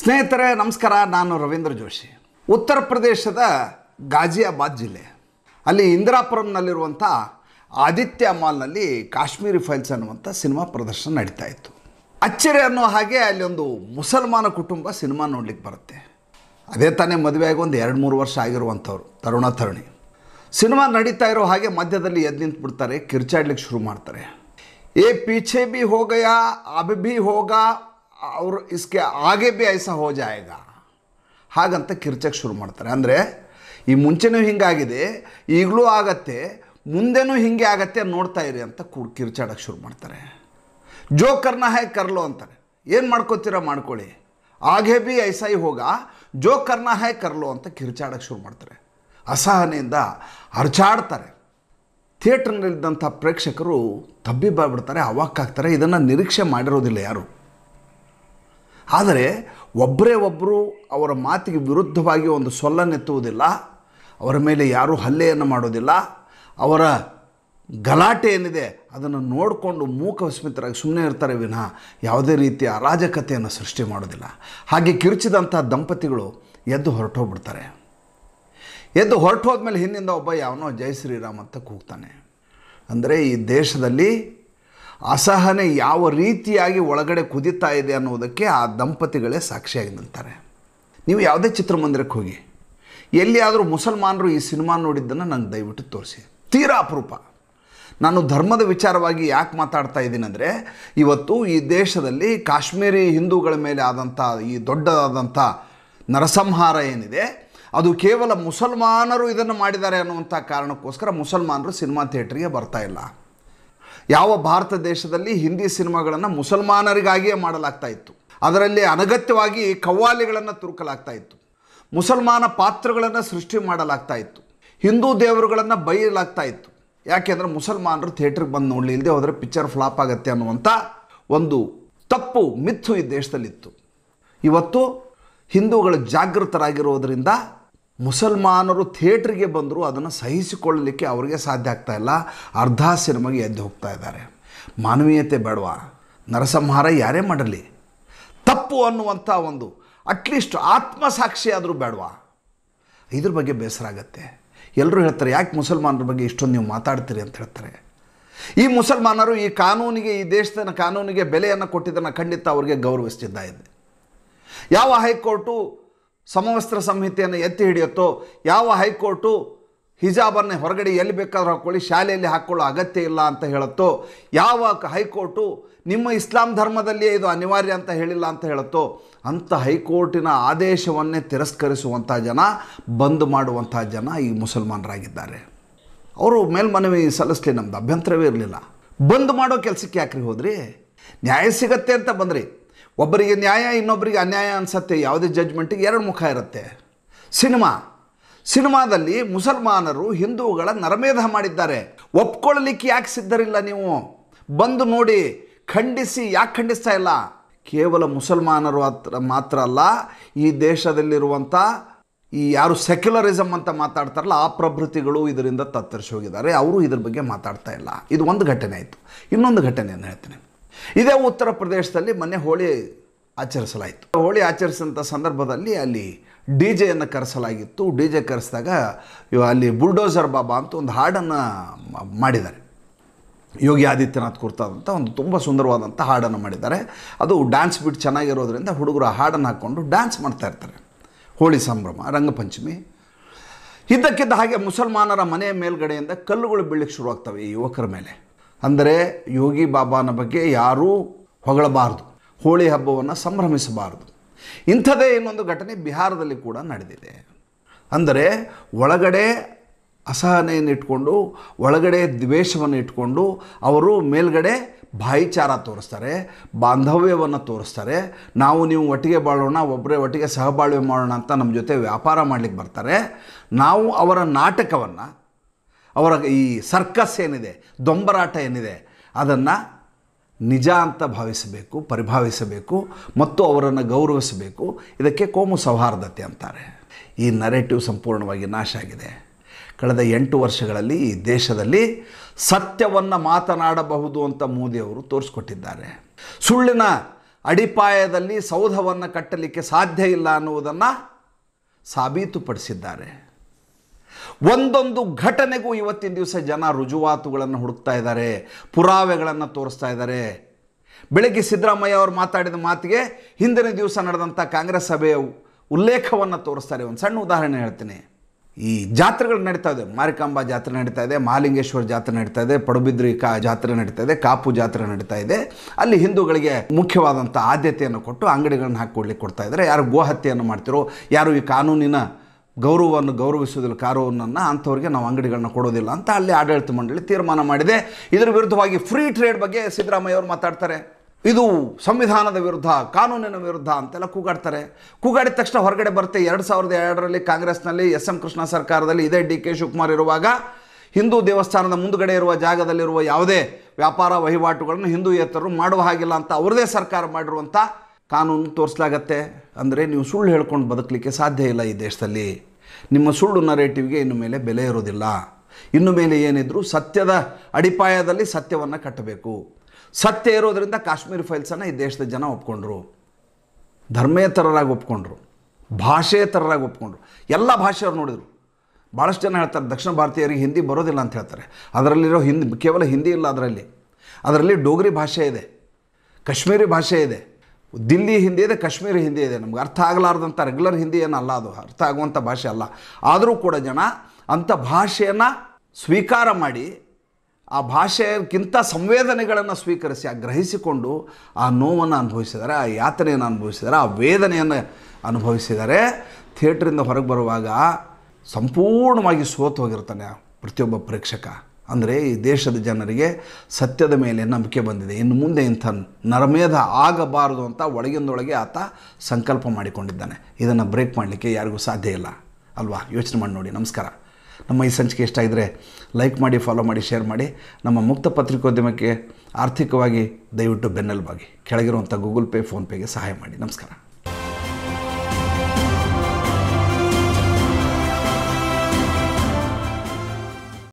ಸ್ನೇಹಿತರೆ ನಮಸ್ಕಾರ ನಾನು ರವೀಂದ್ರ ಜೋಶಿ ಉತ್ತರ ಪ್ರದೇಶದ ಗಾಜಿಯಾಬಾದ್ ಜಿಲ್ಲೆ ಅಲ್ಲಿ ಇಂದಿರಾಪುರಂನಲ್ಲಿರುವಂಥ ಆದಿತ್ಯ ಮಾಲ್ನಲ್ಲಿ ಕಾಶ್ಮೀರಿ ಫೈಲ್ಸ್ ಅನ್ನುವಂಥ ಸಿನಿಮಾ ಪ್ರದರ್ಶನ ನಡೀತಾ ಇತ್ತು ಅಚ್ಚರಿ ಅನ್ನೋ ಹಾಗೆ ಅಲ್ಲಿ ಒಂದು ಮುಸಲ್ಮಾನ ಕುಟುಂಬ ಸಿನಿಮಾ ನೋಡ್ಲಿಕ್ಕೆ ಬರುತ್ತೆ ಅದೇ ತಾನೇ ಮದುವೆಯಾಗಿ ಒಂದು ಎರಡು ಮೂರು ವರ್ಷ ಆಗಿರುವಂಥವ್ರು ತರುಣ ತರುಣಿ ಸಿನಿಮಾ ನಡೀತಾ ಇರೋ ಹಾಗೆ ಮಧ್ಯದಲ್ಲಿ ಎದ್ದು ನಿಂತು ಬಿಡ್ತಾರೆ ಕಿರ್ಚಾಡ್ಲಿಕ್ಕೆ ಶುರು ಮಾಡ್ತಾರೆ ಏ ಪೀಚೆ ಬಿ ಹೋಗಯಾ ಅಬ್ ಬಿ ಹೋಗ ಅವರು ಇಸ್ಕೆ ಆಗೆ ಬಿ ಐಸ ಹೋ ಜಾಯಗ ಹಾಗಂತ ಕಿರ್ಚಕ್ಕೆ ಶುರು ಮಾಡ್ತಾರೆ ಅಂದರೆ ಈ ಮುಂಚೆನೂ ಹಿಂಗಾಗಿದೆ ಈಗಲೂ ಆಗತ್ತೆ ಮುಂದೆನೂ ಹಿಂಗೆ ಆಗತ್ತೆ ನೋಡ್ತಾ ಇರಿ ಅಂತ ಕೂ ಕಿರ್ಚಾಡಕ್ಕೆ ಶುರು ಮಾಡ್ತಾರೆ ಜೋ ಕರ್ನ ಹೈ ಕರ್ಲೋ ಅಂತಾರೆ ಏನು ಮಾಡ್ಕೋತೀರ ಮಾಡ್ಕೊಳ್ಳಿ ಹಾಗೆ ಬಿ ಐಸಾಯಿ ಹೋಗ ಜೋ ಕರ್ನ ಹೈ ಕರ್ಲೋ ಅಂತ ಕಿರ್ಚಾಡಕ್ಕೆ ಶುರು ಮಾಡ್ತಾರೆ ಅಸಹನೆಯಿಂದ ಅರ್ಚಾಡ್ತಾರೆ ಥಿಯೇಟ್ರ್ನಲ್ಲಿದ್ದಂಥ ಪ್ರೇಕ್ಷಕರು ತಬ್ಬಿ ತಬ್ಬಿಬ್ಬಾಗ್ಬಿಡ್ತಾರೆ ಅವಾಕ್ಕಾಗ್ತಾರೆ ಇದನ್ನು ನಿರೀಕ್ಷೆ ಮಾಡಿರೋದಿಲ್ಲ ಯಾರು ಆದರೆ ಒಬ್ಬರೇ ಒಬ್ಬರು ಅವರ ಮಾತಿಗೆ ವಿರುದ್ಧವಾಗಿ ಒಂದು ಸೊಲ್ಲನ್ನೆತ್ತುವುದಿಲ್ಲ ಅವರ ಮೇಲೆ ಯಾರೂ ಹಲ್ಲೆಯನ್ನು ಮಾಡೋದಿಲ್ಲ ಅವರ ಗಲಾಟೆ ಏನಿದೆ ಅದನ್ನು ನೋಡಿಕೊಂಡು ಮೂಕ ವಿಸ್ಮಿತರಾಗಿ ಸುಮ್ಮನೆ ಇರ್ತಾರೆ ವಿನಃ ಯಾವುದೇ ರೀತಿಯ ಅರಾಜಕತೆಯನ್ನು ಸೃಷ್ಟಿ ಮಾಡೋದಿಲ್ಲ ಹಾಗೆ ಕಿರುಚಿದಂಥ ದಂಪತಿಗಳು ಎದ್ದು ಹೊರಟೋಗ್ಬಿಡ್ತಾರೆ ಎದ್ದು ಹೊರಟು ಹೋದ್ಮೇಲೆ ಹಿಂದಿಂದ ಒಬ್ಬ ಯಾವನೋ ಜೈ ಶ್ರೀರಾಮ್ ಅಂತ ಕೂಗ್ತಾನೆ ಅಂದರೆ ಈ ದೇಶದಲ್ಲಿ ಅಸಹನೆ ಯಾವ ರೀತಿಯಾಗಿ ಒಳಗಡೆ ಕುದೀತಾ ಇದೆ ಅನ್ನೋದಕ್ಕೆ ಆ ದಂಪತಿಗಳೇ ಸಾಕ್ಷಿಯಾಗಿ ನಿಲ್ತಾರೆ ನೀವು ಯಾವುದೇ ಚಿತ್ರಮಂದಿರಕ್ಕೆ ಹೋಗಿ ಎಲ್ಲಿಯಾದರೂ ಮುಸಲ್ಮಾನರು ಈ ಸಿನಿಮಾ ನೋಡಿದ್ದನ್ನು ನಂಗೆ ದಯವಿಟ್ಟು ತೋರಿಸಿ ತೀರಾ ಅಪರೂಪ ನಾನು ಧರ್ಮದ ವಿಚಾರವಾಗಿ ಯಾಕೆ ಮಾತಾಡ್ತಾ ಇದ್ದೀನಿ ಇವತ್ತು ಈ ದೇಶದಲ್ಲಿ ಕಾಶ್ಮೀರಿ ಹಿಂದೂಗಳ ಮೇಲೆ ಆದಂಥ ಈ ದೊಡ್ಡದಾದಂಥ ನರಸಂಹಾರ ಏನಿದೆ ಅದು ಕೇವಲ ಮುಸಲ್ಮಾನರು ಇದನ್ನು ಮಾಡಿದ್ದಾರೆ ಅನ್ನುವಂಥ ಕಾರಣಕ್ಕೋಸ್ಕರ ಮುಸಲ್ಮಾನರು ಸಿನಿಮಾ ಥಿಯೇಟ್ರಿಗೆ ಬರ್ತಾ ಇಲ್ಲ ಯಾವ ಭಾರತ ದೇಶದಲ್ಲಿ ಹಿಂದಿ ಸಿನಿಮಾಗಳನ್ನು ಮುಸಲ್ಮಾನರಿಗಾಗಿಯೇ ಮಾಡಲಾಗ್ತಾ ಇತ್ತು ಅದರಲ್ಲಿ ಅನಗತ್ಯವಾಗಿ ಕವ್ವಾಲಿಗಳನ್ನು ತುರುಕಲಾಗ್ತಾ ಇತ್ತು ಮುಸಲ್ಮಾನ ಪಾತ್ರಗಳನ್ನು ಸೃಷ್ಟಿ ಮಾಡಲಾಗ್ತಾ ಇತ್ತು ಹಿಂದೂ ದೇವರುಗಳನ್ನು ಬೈಯಲಾಗ್ತಾ ಇತ್ತು ಯಾಕೆಂದರೆ ಮುಸಲ್ಮಾನರು ಥಿಯೇಟ್ರಿಗೆ ಬಂದು ನೋಡಲಿ ಇಲ್ಲದೆ ಹೋದರೆ ಪಿಕ್ಚರ್ ಫ್ಲಾಪ್ ಆಗುತ್ತೆ ಅನ್ನುವಂಥ ಒಂದು ತಪ್ಪು ಮಿಥು ಈ ದೇಶದಲ್ಲಿತ್ತು ಇವತ್ತು ಹಿಂದೂಗಳು ಜಾಗೃತರಾಗಿರುವುದರಿಂದ ಮುಸಲ್ಮಾನರು ಥಿಯೇಟ್ರಿಗೆ ಬಂದರೂ ಅದನ್ನು ಸಹಿಸಿಕೊಳ್ಳಲಿಕ್ಕೆ ಅವರಿಗೆ ಸಾಧ್ಯ ಆಗ್ತಾ ಇಲ್ಲ ಅರ್ಧ ಸಿನಿಮಾಗೆ ಎದ್ದು ಹೋಗ್ತಾ ಇದ್ದಾರೆ ಮಾನವೀಯತೆ ಬೇಡವಾ ನರಸಂಹಾರ ಯಾರೇ ಮಾಡಲಿ ತಪ್ಪು ಅನ್ನುವಂಥ ಒಂದು ಅಟ್ಲೀಸ್ಟ್ ಆತ್ಮಸಾಕ್ಷಿ ಆದರೂ ಬೇಡವಾ ಇದ್ರ ಬಗ್ಗೆ ಬೇಸರ ಆಗುತ್ತೆ ಎಲ್ಲರೂ ಹೇಳ್ತಾರೆ ಯಾಕೆ ಮುಸಲ್ಮಾನರ ಬಗ್ಗೆ ಇಷ್ಟೊಂದು ನೀವು ಮಾತಾಡ್ತೀರಿ ಅಂತ ಹೇಳ್ತಾರೆ ಈ ಮುಸಲ್ಮಾನರು ಈ ಕಾನೂನಿಗೆ ಈ ದೇಶದ ಕಾನೂನಿಗೆ ಬೆಲೆಯನ್ನು ಕೊಟ್ಟಿದ್ದನ್ನು ಖಂಡಿತ ಅವರಿಗೆ ಗೌರವಿಸ್ತಿದ್ದ ಇದೆ ಯಾವ ಹೈಕೋರ್ಟು ಸಮವಸ್ತ್ರ ಸಂಹಿತೆಯನ್ನು ಎತ್ತಿ ಹಿಡಿಯುತ್ತೋ ಯಾವ ಹೈಕೋರ್ಟು ಹಿಜಾಬನ್ನು ಹೊರಗಡೆ ಎಲ್ಲಿ ಬೇಕಾದ್ರೂ ಹಾಕ್ಕೊಳ್ಳಿ ಶಾಲೆಯಲ್ಲಿ ಹಾಕ್ಕೊಳ್ಳೋ ಅಗತ್ಯ ಇಲ್ಲ ಅಂತ ಹೇಳುತ್ತೋ ಯಾವ ಹೈಕೋರ್ಟು ನಿಮ್ಮ ಇಸ್ಲಾಂ ಧರ್ಮದಲ್ಲಿಯೇ ಇದು ಅನಿವಾರ್ಯ ಅಂತ ಹೇಳಿಲ್ಲ ಅಂತ ಹೇಳುತ್ತೋ ಅಂಥ ಹೈಕೋರ್ಟಿನ ಆದೇಶವನ್ನೇ ತಿರಸ್ಕರಿಸುವಂಥ ಜನ ಬಂದ್ ಮಾಡುವಂಥ ಜನ ಈ ಮುಸಲ್ಮಾನರಾಗಿದ್ದಾರೆ ಅವರು ಮೇಲ್ಮನವಿ ಸಲ್ಲಿಸಲಿ ನಮ್ದು ಅಭ್ಯಂತರವೇ ಇರಲಿಲ್ಲ ಬಂದ್ ಮಾಡೋ ಕೆಲಸಕ್ಕೆ ಯಾಕ್ರಿ ಹೋದ್ರಿ ನ್ಯಾಯ ಸಿಗತ್ತೆ ಅಂತ ಬಂದ್ರಿ ಒಬ್ಬರಿಗೆ ನ್ಯಾಯ ಇನ್ನೊಬ್ಬರಿಗೆ ಅನ್ಯಾಯ ಅನಿಸತ್ತೆ ಯಾವುದೇ ಜಜ್ಮೆಂಟಿಗೆ ಎರಡು ಮುಖ ಇರುತ್ತೆ ಸಿನಿಮಾ ಸಿನಿಮಾದಲ್ಲಿ ಮುಸಲ್ಮಾನರು ಹಿಂದೂಗಳ ನರಮೇಧ ಮಾಡಿದ್ದಾರೆ ಒಪ್ಕೊಳ್ಳಲಿಕ್ಕೆ ಯಾಕೆ ಸಿದ್ಧರಿಲ್ಲ ನೀವು ಬಂದು ನೋಡಿ ಖಂಡಿಸಿ ಯಾಕೆ ಖಂಡಿಸ್ತಾ ಇಲ್ಲ ಕೇವಲ ಮುಸಲ್ಮಾನರು ಹತ್ರ ಮಾತ್ರ ಅಲ್ಲ ಈ ದೇಶದಲ್ಲಿರುವಂಥ ಈ ಯಾರು ಸೆಕ್ಯುಲರಿಸಮ್ ಅಂತ ಮಾತಾಡ್ತಾರಲ್ಲ ಆ ಪ್ರಭೃತಿಗಳು ಇದರಿಂದ ತತ್ತರಿಸಿ ಹೋಗಿದ್ದಾರೆ ಅವರು ಇದ್ರ ಬಗ್ಗೆ ಮಾತಾಡ್ತಾ ಇಲ್ಲ ಇದು ಒಂದು ಘಟನೆ ಆಯಿತು ಇನ್ನೊಂದು ಘಟನೆಯನ್ನು ಹೇಳ್ತೀನಿ ಇದೇ ಉತ್ತರ ಪ್ರದೇಶದಲ್ಲಿ ಮೊನ್ನೆ ಹೋಳಿ ಆಚರಿಸಲಾಯಿತು ಹೋಳಿ ಆಚರಿಸಿದಂಥ ಸಂದರ್ಭದಲ್ಲಿ ಅಲ್ಲಿ ಡಿ ಜೆಯನ್ನು ಕರೆಸಲಾಗಿತ್ತು ಡಿ ಜೆ ಕರೆಸಿದಾಗ ಅಲ್ಲಿ ಬುಲ್ಡೋಸರ್ ಬಾಬಾ ಅಂತ ಒಂದು ಹಾಡನ್ನು ಮಾಡಿದ್ದಾರೆ ಯೋಗಿ ಆದಿತ್ಯನಾಥ್ ಕುರ್ತಾದಂಥ ಒಂದು ತುಂಬ ಸುಂದರವಾದಂಥ ಹಾಡನ್ನು ಮಾಡಿದ್ದಾರೆ ಅದು ಡ್ಯಾನ್ಸ್ ಬಿಟ್ ಚೆನ್ನಾಗಿರೋದ್ರಿಂದ ಹುಡುಗರು ಆ ಹಾಡನ್ನು ಹಾಕ್ಕೊಂಡು ಡ್ಯಾನ್ಸ್ ಮಾಡ್ತಾ ಇರ್ತಾರೆ ಹೋಳಿ ಸಂಭ್ರಮ ರಂಗಪಂಚಮಿ ಇದ್ದಕ್ಕಿದ್ದ ಹಾಗೆ ಮುಸಲ್ಮಾನರ ಮನೆಯ ಮೇಲ್ಗಡೆಯಿಂದ ಕಲ್ಲುಗಳು ಬೀಳಕ್ಕೆ ಶುರುವಾಗ್ತವೆ ಈ ಯುವಕರ ಮೇಲೆ ಅಂದರೆ ಯೋಗಿ ಬಾಬಾನ ಬಗ್ಗೆ ಯಾರೂ ಹೊಗಳಬಾರದು ಹೋಳಿ ಹಬ್ಬವನ್ನು ಸಂಭ್ರಮಿಸಬಾರದು ಇಂಥದೇ ಇನ್ನೊಂದು ಘಟನೆ ಬಿಹಾರದಲ್ಲಿ ಕೂಡ ನಡೆದಿದೆ ಅಂದರೆ ಒಳಗಡೆ ಅಸಹನೆಯನ್ನು ಇಟ್ಕೊಂಡು ಒಳಗಡೆ ದ್ವೇಷವನ್ನು ಇಟ್ಕೊಂಡು ಅವರು ಮೇಲ್ಗಡೆ ಭಾಯಿಚಾರ ತೋರಿಸ್ತಾರೆ ಬಾಂಧವ್ಯವನ್ನು ತೋರಿಸ್ತಾರೆ ನಾವು ನೀವು ಒಟ್ಟಿಗೆ ಬಾಳೋಣ ಒಬ್ಬರೇ ಒಟ್ಟಿಗೆ ಸಹಬಾಳ್ವೆ ಮಾಡೋಣ ಅಂತ ನಮ್ಮ ಜೊತೆ ವ್ಯಾಪಾರ ಮಾಡಲಿಕ್ಕೆ ಬರ್ತಾರೆ ನಾವು ಅವರ ನಾಟಕವನ್ನು ಅವರ ಈ ಸರ್ಕಸ್ ಏನಿದೆ ದೊಂಬರಾಟ ಏನಿದೆ ಅದನ್ನು ನಿಜ ಅಂತ ಭಾವಿಸಬೇಕು ಪರಿಭಾವಿಸಬೇಕು ಮತ್ತು ಅವರನ್ನು ಗೌರವಿಸಬೇಕು ಇದಕ್ಕೆ ಕೋಮು ಸೌಹಾರ್ದತೆ ಅಂತಾರೆ ಈ ನರೇಟಿವ್ ಸಂಪೂರ್ಣವಾಗಿ ನಾಶ ಆಗಿದೆ ಕಳೆದ ಎಂಟು ವರ್ಷಗಳಲ್ಲಿ ಈ ದೇಶದಲ್ಲಿ ಸತ್ಯವನ್ನು ಮಾತನಾಡಬಹುದು ಅಂತ ಮೋದಿಯವರು ತೋರಿಸ್ಕೊಟ್ಟಿದ್ದಾರೆ ಸುಳ್ಳಿನ ಅಡಿಪಾಯದಲ್ಲಿ ಸೌಧವನ್ನು ಕಟ್ಟಲಿಕ್ಕೆ ಸಾಧ್ಯ ಇಲ್ಲ ಅನ್ನುವುದನ್ನು ಸಾಬೀತುಪಡಿಸಿದ್ದಾರೆ ಒಂದೊಂದು ಘಟನೆಗೂ ಇವತ್ತಿನ ದಿವಸ ಜನ ರುಜುವಾತುಗಳನ್ನು ಹುಡುಕ್ತಾ ಇದ್ದಾರೆ ಪುರಾವೆಗಳನ್ನು ತೋರಿಸ್ತಾ ಇದ್ದಾರೆ ಬೆಳಗ್ಗೆ ಸಿದ್ದರಾಮಯ್ಯ ಅವರು ಮಾತಾಡಿದ ಮಾತಿಗೆ ಹಿಂದಿನ ದಿವಸ ನಡೆದಂಥ ಕಾಂಗ್ರೆಸ್ ಸಭೆಯ ಉಲ್ಲೇಖವನ್ನು ತೋರಿಸ್ತಾರೆ ಒಂದು ಸಣ್ಣ ಉದಾಹರಣೆ ಹೇಳ್ತೀನಿ ಈ ಜಾತ್ರೆಗಳು ನಡೀತಾ ಇದೆ ಮಾರಿಕಾಂಬಾ ಜಾತ್ರೆ ನಡೀತಾ ಇದೆ ಮಹಾಲಿಂಗೇಶ್ವರ ಜಾತ್ರೆ ನಡೀತಾ ಇದೆ ಪಡುಬಿದ್ರಿ ಕಾ ಜಾತ್ರೆ ನಡೀತಾ ಇದೆ ಕಾಪು ಜಾತ್ರೆ ನಡೀತಾ ಇದೆ ಅಲ್ಲಿ ಹಿಂದೂಗಳಿಗೆ ಮುಖ್ಯವಾದಂಥ ಆದ್ಯತೆಯನ್ನು ಕೊಟ್ಟು ಅಂಗಡಿಗಳನ್ನು ಹಾಕಿ ಕೊಡ್ತಾ ಇದ್ದಾರೆ ಯಾರು ಗೋಹತ್ಯೆಯನ್ನು ಮಾಡ್ತಿರೋ ಯಾರು ಈ ಕಾನೂನಿನ ಗೌರವವನ್ನು ಗೌರವಿಸೋದಿಲ್ಲ ಕಾರುವನ್ನು ಅಂಥವ್ರಿಗೆ ನಾವು ಅಂಗಡಿಗಳನ್ನ ಕೊಡೋದಿಲ್ಲ ಅಂತ ಅಲ್ಲಿ ಆಡಳಿತ ಮಂಡಳಿ ತೀರ್ಮಾನ ಮಾಡಿದೆ ಇದರ ವಿರುದ್ಧವಾಗಿ ಫ್ರೀ ಟ್ರೇಡ್ ಬಗ್ಗೆ ಸಿದ್ದರಾಮಯ್ಯ ಅವರು ಮಾತಾಡ್ತಾರೆ ಇದು ಸಂವಿಧಾನದ ವಿರುದ್ಧ ಕಾನೂನಿನ ವಿರುದ್ಧ ಅಂತೆಲ್ಲ ಕೂಗಾಡ್ತಾರೆ ಕೂಗಾಡಿದ ತಕ್ಷಣ ಹೊರಗಡೆ ಬರುತ್ತೆ ಎರಡು ಸಾವಿರದ ಎರಡರಲ್ಲಿ ಕಾಂಗ್ರೆಸ್ನಲ್ಲಿ ಎಸ್ ಎಂ ಕೃಷ್ಣ ಸರ್ಕಾರದಲ್ಲಿ ಇದೇ ಡಿ ಕೆ ಶಿವಕುಮಾರ್ ಇರುವಾಗ ಹಿಂದೂ ದೇವಸ್ಥಾನದ ಮುಂದುಗಡೆ ಇರುವ ಜಾಗದಲ್ಲಿರುವ ಯಾವುದೇ ವ್ಯಾಪಾರ ವಹಿವಾಟುಗಳನ್ನು ಹಿಂದೂಯೇತರರು ಮಾಡುವ ಹಾಗಿಲ್ಲ ಅಂತ ಅವರದೇ ಸರ್ಕಾರ ಮಾಡಿರುವಂಥ ಕಾನೂನು ತೋರಿಸಲಾಗತ್ತೆ ಅಂದರೆ ನೀವು ಸುಳ್ಳು ಹೇಳ್ಕೊಂಡು ಬದುಕಲಿಕ್ಕೆ ಸಾಧ್ಯ ಇಲ್ಲ ಈ ದೇಶದಲ್ಲಿ ನಿಮ್ಮ ಸುಳ್ಳು ನರೇಟಿವ್ಗೆ ಇನ್ನು ಮೇಲೆ ಬೆಲೆ ಇರೋದಿಲ್ಲ ಇನ್ನು ಮೇಲೆ ಏನಿದ್ರು ಸತ್ಯದ ಅಡಿಪಾಯದಲ್ಲಿ ಸತ್ಯವನ್ನು ಕಟ್ಟಬೇಕು ಸತ್ಯ ಇರೋದರಿಂದ ಕಾಶ್ಮೀರಿ ಫೈಲ್ಸನ್ನು ಈ ದೇಶದ ಜನ ಒಪ್ಕೊಂಡ್ರು ಧರ್ಮೇತರರಾಗಿ ಒಪ್ಕೊಂಡ್ರು ಭಾಷೇತರರಾಗಿ ಒಪ್ಕೊಂಡ್ರು ಎಲ್ಲ ಭಾಷೆಯವ್ರು ನೋಡಿದರು ಭಾಳಷ್ಟು ಜನ ಹೇಳ್ತಾರೆ ದಕ್ಷಿಣ ಭಾರತೀಯರಿಗೆ ಹಿಂದಿ ಬರೋದಿಲ್ಲ ಅಂತ ಹೇಳ್ತಾರೆ ಅದರಲ್ಲಿರೋ ಹಿಂದಿ ಕೇವಲ ಹಿಂದಿ ಇಲ್ಲ ಅದರಲ್ಲಿ ಅದರಲ್ಲಿ ಡೋಗ್ರಿ ಭಾಷೆ ಇದೆ ಕಾಶ್ಮೀರಿ ಭಾಷೆ ಇದೆ ದಿಲ್ಲಿ ಹಿಂದಿ ಇದೆ ಕಾಶ್ಮೀರ ಹಿಂದಿ ಇದೆ ನಮ್ಗೆ ಅರ್ಥ ಆಗಲಾರ್ದಂಥ ರೆಗ್ಯುಲರ್ ಹಿಂದಿ ಏನಲ್ಲ ಅದು ಅರ್ಥ ಆಗುವಂಥ ಭಾಷೆ ಅಲ್ಲ ಆದರೂ ಕೂಡ ಜನ ಅಂಥ ಭಾಷೆಯನ್ನು ಸ್ವೀಕಾರ ಮಾಡಿ ಆ ಭಾಷೆಗಿಂತ ಸಂವೇದನೆಗಳನ್ನು ಸ್ವೀಕರಿಸಿ ಆ ಗ್ರಹಿಸಿಕೊಂಡು ಆ ನೋವನ್ನು ಅನುಭವಿಸಿದರೆ ಆ ಯಾತನೆಯನ್ನು ಅನುಭವಿಸಿದರೆ ಆ ವೇದನೆಯನ್ನು ಅನುಭವಿಸಿದರೆ ಥಿಯೇಟ್ರಿಂದ ಹೊರಗೆ ಬರುವಾಗ ಸಂಪೂರ್ಣವಾಗಿ ಸೋತು ಹೋಗಿರ್ತಾನೆ ಪ್ರತಿಯೊಬ್ಬ ಪ್ರೇಕ್ಷಕ ಅಂದರೆ ಈ ದೇಶದ ಜನರಿಗೆ ಸತ್ಯದ ಮೇಲೆ ನಂಬಿಕೆ ಬಂದಿದೆ ಇನ್ನು ಮುಂದೆ ಇಂಥ ನರಮೇಧ ಆಗಬಾರದು ಅಂತ ಒಳಗಿಂದೊಳಗೆ ಆತ ಸಂಕಲ್ಪ ಮಾಡಿಕೊಂಡಿದ್ದಾನೆ ಇದನ್ನು ಬ್ರೇಕ್ ಮಾಡಲಿಕ್ಕೆ ಯಾರಿಗೂ ಸಾಧ್ಯ ಇಲ್ಲ ಅಲ್ವಾ ಯೋಚನೆ ಮಾಡಿ ನೋಡಿ ನಮಸ್ಕಾರ ನಮ್ಮ ಈ ಸಂಚಿಕೆ ಇಷ್ಟ ಇದ್ದರೆ ಲೈಕ್ ಮಾಡಿ ಫಾಲೋ ಮಾಡಿ ಶೇರ್ ಮಾಡಿ ನಮ್ಮ ಮುಕ್ತ ಪತ್ರಿಕೋದ್ಯಮಕ್ಕೆ ಆರ್ಥಿಕವಾಗಿ ದಯವಿಟ್ಟು ಬೆನ್ನೆಲುಬಾಗಿ ಕೆಳಗಿರುವಂಥ ಗೂಗಲ್ ಪೇ ಫೋನ್ಪೇಗೆ ಸಹಾಯ ಮಾಡಿ ನಮಸ್ಕಾರ